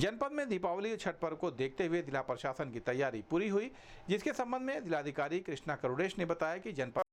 जनपद में दीपावली छठ पर्व को देखते हुए जिला प्रशासन की तैयारी पूरी हुई जिसके संबंध में जिलाधिकारी कृष्णा करुड़ेश ने बताया कि जनपद